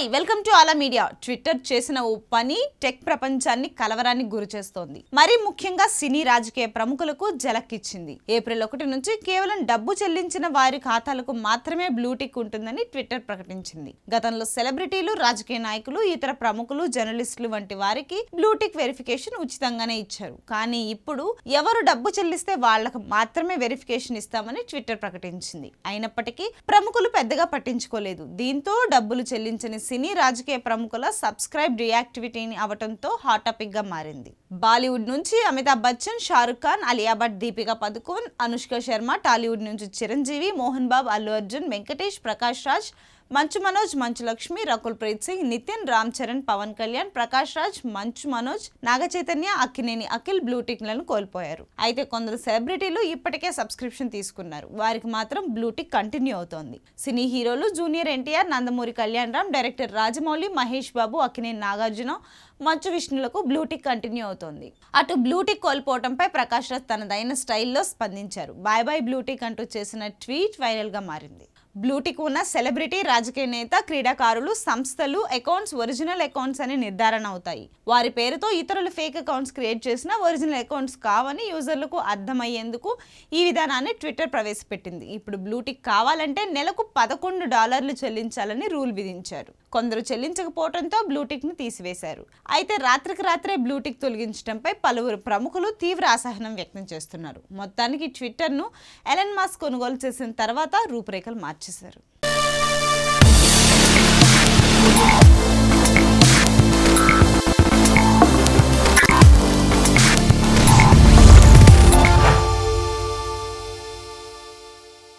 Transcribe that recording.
hi welcome to ఆలా media Twitter చేసిన ఓ పని టెక్ ప్రపంచాన్ని కలవరానికి చేస్తోంది మరి ముఖ్యంగా సినీ రాజకీయ ప్రముఖులకు జలక్కిచ్చింది ఏప్రిల్ ఒకటి నుంచి కేవలం డబ్బు చెల్లించిన వారి ఖాతాలకు మాత్రమే బ్లూటిక్ ఉంటుందని ట్విట్టర్ ప్రకటించింది గతంలో సెలబ్రిటీలు రాజకీయ నాయకులు ఇతర ప్రముఖులు జర్నలిస్టులు వంటి వారికి బ్లూటిక్ వెరిఫికేషన్ ఉచితంగానే ఇచ్చారు కానీ ఇప్పుడు ఎవరు డబ్బు చెల్లిస్తే వాళ్లకు మాత్రమే వెరిఫికేషన్ ఇస్తామని ట్విట్టర్ ప్రకటించింది అయినప్పటికీ ప్రముఖులు పెద్దగా పట్టించుకోలేదు దీంతో డబ్బులు చెల్లించని సినీ రాజకీయ ప్రముఖుల సబ్స్క్రైబ్ రియాక్టివిటీని అవటంతో హాట్ టాపిక్గా మారింది బాలీవుడ్ నుంచి అమితాబ్ బచ్చన్ షారుక్ ఖాన్ అలియా భట్ దీపికా పదుకోన్ అనుష్క శర్మ టాలీవుడ్ నుంచి చిరంజీవి మోహన్ బాబు అల్లు అర్జున్ వెంకటేష్ ప్రకాష్ రాజ్ మంచు మనోజ్ మంచు లక్ష్మి రకుల్ ప్రీత్ సింగ్ నితిన్ రామ్ చరణ్ పవన్ కళ్యాణ్ ప్రకాష్ రాజ్ మంచు మనోజ్ నాగ చైతన్య అక్కినేని అఖిల్ బ్లూ లను కోల్పోయారు అయితే కొందరు సెలబ్రిటీలు ఇప్పటికే సబ్స్క్రిప్షన్ తీసుకున్నారు వారికి మాత్రం బ్లూ టిక్ కంటిన్యూ అవుతోంది సినీ హీరోలు జూనియర్ ఎన్టీఆర్ నందమూరి కళ్యాణ్ రామ్ డైరెక్టర్ రాజమౌళి మహేష్ బాబు అక్కినేని నాగార్జున మంచు విష్ణులకు బ్లూటిక్ కంటిన్యూ అవుతోంది అటు బ్లూటిక్ కోల్పోవటంపై ప్రకాష్ రాజ్ తనదైన స్టైల్లో స్పందించారు బాయ్ బాయ్ బ్లూటిక్ అంటూ చేసిన ట్వీట్ వైరల్గా మారింది బ్లూటిక్ ఉన్న సెలబ్రిటీ రాజకీయ నేత క్రీడాకారులు సంస్థలు అకౌంట్స్ ఒరిజినల్ అకౌంట్స్ అని నిర్ధారణ అవుతాయి వారి పేరుతో ఇతరులు ఫేక్ అకౌంట్స్ క్రియేట్ చేసిన ఒరిజినల్ అకౌంట్స్ కావని యూజర్లకు అర్థమయ్యేందుకు ఈ విధానాన్ని ట్విట్టర్ ప్రవేశపెట్టింది ఇప్పుడు బ్లూటిక్ కావాలంటే నెలకు పదకొండు డాలర్లు చెల్లించాలని రూల్ విధించారు కొందరు చెల్లించకపోవడంతో బ్లూటిక్ను తీసివేశారు అయితే రాత్రికి రాత్రే బ్లూటిక్ తొలగించడంపై పలువురు ప్రముఖులు తీవ్ర అసహనం వ్యక్తం చేస్తున్నారు మొత్తానికి ట్విట్టర్ను ఎలన్ మాస్ కొనుగోలు చేసిన తర్వాత రూపురేఖలు మార్చేశారు